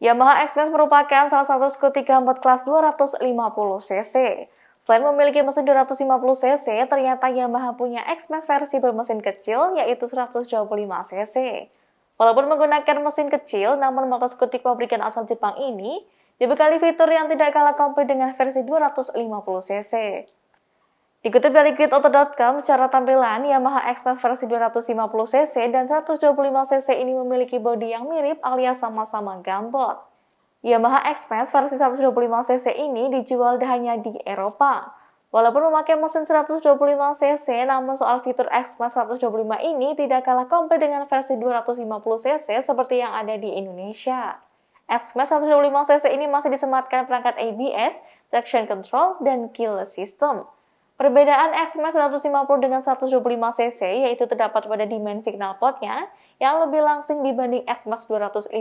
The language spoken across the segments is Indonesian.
Yamaha Express merupakan salah satu skutik keempat kelas 250cc. Selain memiliki mesin 250cc, ternyata Yamaha punya Express versi bermesin kecil, yaitu 125cc. Walaupun menggunakan mesin kecil, namun motor skutik pabrikan asal Jepang ini dibekali fitur yang tidak kalah komplit dengan versi 250cc. Dikutip dari GridAuto.com, secara tampilan Yamaha x versi 250cc dan 125cc ini memiliki bodi yang mirip alias sama-sama gambot. Yamaha x versi 125cc ini dijual hanya di Eropa. Walaupun memakai mesin 125cc, namun soal fitur x 125 ini tidak kalah komplit dengan versi 250cc seperti yang ada di Indonesia. x 125cc ini masih disematkan perangkat ABS, traction control, dan keyless system. Perbedaan XMAX 150 dengan 125 cc yaitu terdapat pada dimensi knalpotnya yang lebih langsing dibanding XMAX 250.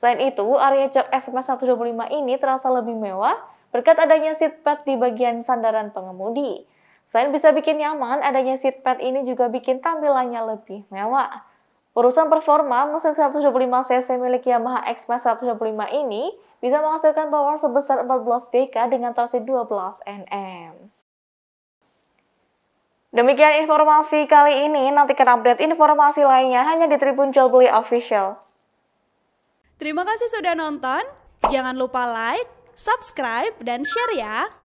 Selain itu, area jok XMAX 125 ini terasa lebih mewah berkat adanya seat pad di bagian sandaran pengemudi. Selain bisa bikin nyaman, adanya seat pad ini juga bikin tampilannya lebih mewah. Urusan performa, mesin 125 cc milik Yamaha XMAX 125 ini bisa menghasilkan power sebesar 14 dk dengan torsi 12 Nm. Demikian informasi kali ini, nantikan update informasi lainnya hanya di Tribun Jobli Official. Terima kasih sudah nonton, jangan lupa like, subscribe, dan share ya!